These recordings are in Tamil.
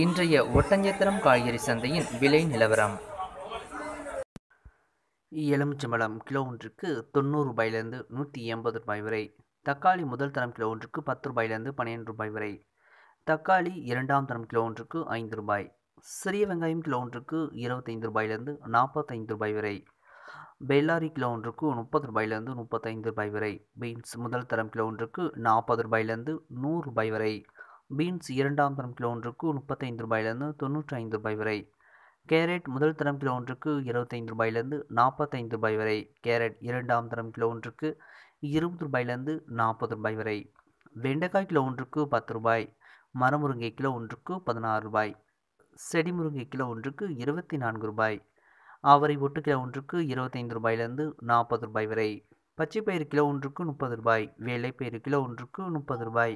இன்றைய ஒட்டஞ்சத்திரம் காய்கறி சந்தையின் விலை நிலவரம் எலுமிச்சம்பழம் கிலோ ஒன்றுக்கு தொண்ணூறு ரூபாயிலிருந்து நூற்றி எண்பது ரூபாய் வரை தக்காளி முதல் தரம் கிலோ ஒன்றுக்கு பத்து ரூபாயிலிருந்து பன்னெண்டு ரூபாய் வரை தக்காளி இரண்டாம் தரம் கிலோ ஒன்றுக்கு ஐந்து ரூபாய் சிறிய வெங்காயம் கிலோ ஒன்றுக்கு இருபத்தைந்து ரூபாயிலிருந்து நாற்பத்தைந்து ரூபாய் வரை பெல்லாரி கிலோ ஒன்றுக்கு முப்பது ரூபாயிலிருந்து முப்பத்தைந்து ரூபாய் வரை பீன்ஸ் முதல் தரம் கிலோ ஒன்றுக்கு நாற்பது ரூபாயிலிருந்து நூறு ரூபாய் வரை பீன்ஸ் இரண்டாம் தரம் கிலோ ஒன்றுக்கு முப்பத்தைந்து ரூபாயிலிருந்து தொண்ணூற்றி ஐந்து ரூபாய் வரை கேரட் முதல் தரம் கிலோ ஒன்றுக்கு இருபத்தைந்து ரூபாயிலிருந்து நாற்பத்தைந்து ரூபாய் வரை கேரட் இரண்டாம் தரம் கிலோ ஒன்றுக்கு இருபது ரூபாயிலிருந்து நாற்பது ரூபாய் வரை வெண்டைக்காய் கிலோ ஒன்றுக்கு பத்து ரூபாய் மரமுருங்கை கிலோ ஒன்றுக்கு பதினாறு ரூபாய் செடிமுருங்கை கிலோ ஒன்றுக்கு இருபத்தி நான்கு ரூபாய் அவரை ஒட்டு கிலோ ஒன்றுக்கு இருபத்தைந்து ரூபாயிலிருந்து நாற்பது ரூபாய் வரை பச்சைப்பயிறு கிலோ ஒன்றுக்கு முப்பது ரூபாய் வேலைப்பயிறு கிலோ ஒன்றுக்கு முப்பது ரூபாய்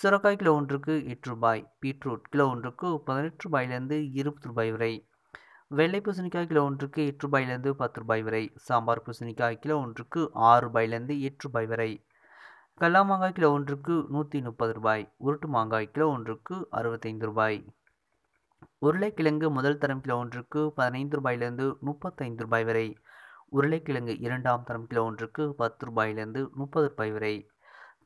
சுரக்காய் கிலோ ஒன்றுக்கு எட்டு ரூபாய் பீட்ரூட் கிலோ ஒன்றுக்கு பதினெட்டு ரூபாயிலிருந்து இருபது ரூபாய் வரை வெள்ளை பூசணிக்காய் கிலோ ஒன்றுக்கு எட்டு ரூபாயிலிருந்து பத்து ரூபாய் வரை சாம்பார் பூசணிக்காய் கிலோ ஒன்றுக்கு ஆறு ரூபாயிலிருந்து எட்டு ரூபாய் வரை கல்லா மாங்காய் கிலோ ஒன்றுக்கு நூற்றி முப்பது ரூபாய் உருட்டு மாங்காய் கிலோ ஒன்றுக்கு அறுபத்தைந்து ரூபாய் உருளைக்கிழங்கு முதல் தரம் கிலோ ஒன்றுக்கு பதினைந்து ரூபாயிலிருந்து முப்பத்தைந்து ரூபாய் வரை உருளைக்கிழங்கு இரண்டாம் தரம் கிலோ ஒன்றுக்கு பத்து ரூபாயிலிருந்து முப்பது ரூபாய் வரை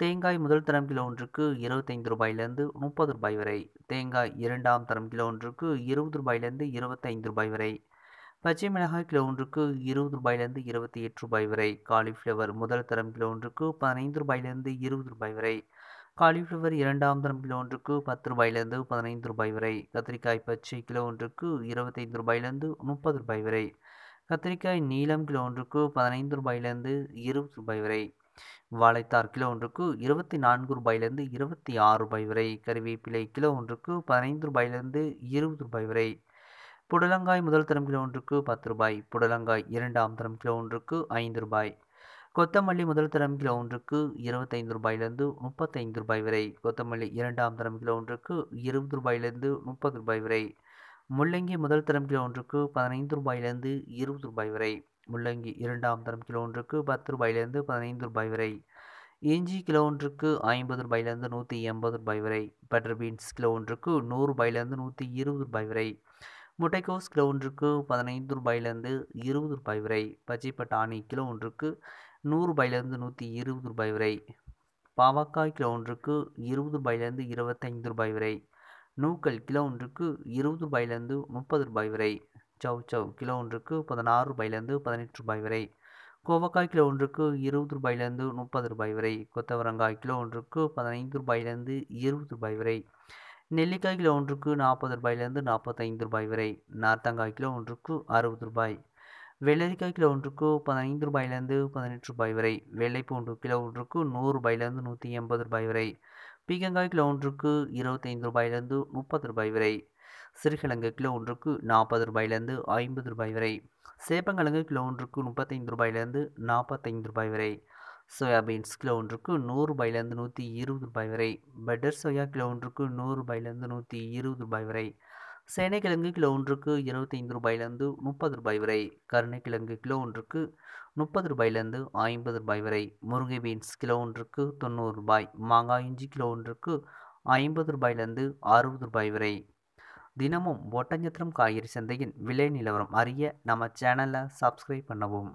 தேங்காய் முதல் தரம் கிலோ ஒன்றுக்கு இருபத்தைந்து ரூபாயிலிருந்து முப்பது ரூபாய் வரை தேங்காய் இரண்டாம் தரம் கிலோ ஒன்றுக்கு இருபது ரூபாயிலிருந்து இருபத்தைந்து ரூபாய் வரை பச்சை மிளகாய் கிலோ ஒன்றுக்கு இருபது ரூபாயிலிருந்து இருபத்தி எட்டு ரூபாய் வரை காலிஃப்ளவர் முதல் தரம் கிலோ ஒன்றுக்கு பதினைந்து ரூபாயிலிருந்து இருபது ரூபாய் வரை காலிஃப்ளவர் இரண்டாம் தரம் கிலோ ஒன்றுக்கு பத்து ரூபாயிலிருந்து பதினைந்து ரூபாய் வரை கத்திரிக்காய் பச்சை கிலோ ஒன்றுக்கு இருபத்தைந்து ரூபாயிலிருந்து முப்பது ரூபாய் வரை கத்திரிக்காய் நீளம் கிலோ ஒன்றுக்கு பதினைந்து ரூபாயிலிருந்து இருபது ரூபாய் வரை வாழைத்தார் கிலோ ஒன்றுக்கு இருபத்தி நான்கு ரூபாயிலிருந்து இருபத்தி ஆறு ரூபாய் வரை கருவேப்பிலை கிலோ ஒன்றுக்கு பதினைந்து ரூபாயிலிருந்து இருபது ரூபாய் வரை புடலங்காய் முதல் தரம் கிலோ ஒன்றுக்கு பத்து ரூபாய் புடலங்காய் இரண்டாம் தரம் கிலோ ஒன்றுக்கு ஐந்து ரூபாய் கொத்தமல்லி முதல் தரம் கிலோ ஒன்றுக்கு இருபத்தைந்து ரூபாயிலிருந்து முப்பத்தைந்து ரூபாய் வரை கொத்தமல்லி இரண்டாம் தரம் கிலோ ஒன்றுக்கு இருபது ரூபாயிலிருந்து முப்பது ரூபாய் வரை முள்ளங்கி முதல் தரம் கிலோ ஒன்றுக்கு பதினைந்து ரூபாயிலிருந்து இருபது ரூபாய் வரை முள்ளங்கி இரண்டாம் தரம் கிலோ ஒன்றுக்கு பத்து ரூபாயிலிருந்து பதினைந்து ரூபாய் வரை இஞ்சி கிலோ ஒன்றுக்கு ஐம்பது ரூபாயிலிருந்து நூற்றி எண்பது ரூபாய் வரை பட்டர் பீன்ஸ் கிலோ ஒன்றுக்கு நூறு ரூபாயிலிருந்து நூற்றி இருபது ரூபாய் வரை முட்டைக்கோஸ் கிலோ ஒன்றுக்கு பதினைந்து ரூபாயிலிருந்து இருபது ரூபாய் வரை பச்சை பட்டாணி கிலோ ஒன்றுக்கு நூறு ரூபாயிலிருந்து நூற்றி இருபது ரூபாய் வரை பாவக்காய் கிலோ ஒன்றுக்கு இருபது ரூபாயிலிருந்து இருபத்தைந்து ரூபாய் வரை நூக்கல் கிலோ ஒன்றுக்கு இருபது ரூபாயிலிருந்து முப்பது ரூபாய் வரை சவ் சவ் கிலோ ஒன்றுக்கு பதினாறு ரூபாயிலேருந்து பதினெட்டு ரூபாய் வரை கோவக்காய் கிலோ ஒன்றுக்கு இருபது ரூபாயிலேருந்து முப்பது ரூபாய் வரை கொத்தவரங்காய் கிலோ ஒன்றுக்கு பதினைந்து ரூபாயிலேருந்து இருபது ரூபாய் வரை நெல்லிக்காய் கிலோ ஒன்றுக்கு நாற்பது ரூபாயிலேருந்து நாற்பத்தைந்து ரூபாய் வரை நார்த்தங்காய் கிலோ ஒன்றுக்கு அறுபது ரூபாய் வெள்ளரிக்காய் கிலோ ஒன்றுக்கு பதினைந்து ரூபாயிலேருந்து பதினெட்டு ரூபாய் வரை வெள்ளைப்பூண்டு கிலோ ஒன்றுக்கு நூறு ரூபாயிலேருந்து நூற்றி எண்பது ரூபாய் வரை பீக்கங்காய் கிலோ ஒன்றுக்கு இருபத்தைந்து ரூபாயிலேருந்து முப்பது ரூபாய் வரை சிறுகிழங்கு கிலோ ஒன்றுக்கு நாற்பது ரூபாயிலிருந்து ஐம்பது ரூபாய் வரை சேப்பங்கிழங்கு கிலோ ஒன்றுக்கு முப்பத்தைந்து ரூபாயிலிருந்து நாற்பத்தைந்து ரூபாய் வரை சோயாபீன்ஸ் கிலோ ஒன்றுக்கு நூறு ரூபாயிலிருந்து நூற்றி இருபது ரூபாய் வரை பட்டர் சோயா கிலோ ஒன்றுக்கு நூறு ரூபாயிலிருந்து நூற்றி இருபது ரூபாய் வரை சேனைக்கிழங்கு கிலோ ஒன்றுக்கு இருபத்தைந்து ரூபாயிலிருந்து முப்பது ரூபாய் வரை கருணைக்கிழங்கு கிலோ ஒன்றுக்கு முப்பது ரூபாயிலிருந்து ஐம்பது ரூபாய் வரை முருங்கை பீன்ஸ் கிலோ ஒன்றுக்கு தொண்ணூறு ரூபாய் மாங்காய் இஞ்சி கிலோ ஒன்றுக்கு ஐம்பது ரூபாயிலிருந்து அறுபது ரூபாய் வரை தினமும் ஒட்டஞ்சத்திரம் காய்கறி சந்தையின் விலை நிலவரம் அறிய நம்ம சேனலை சப்ஸ்கிரைப் பண்ணவும்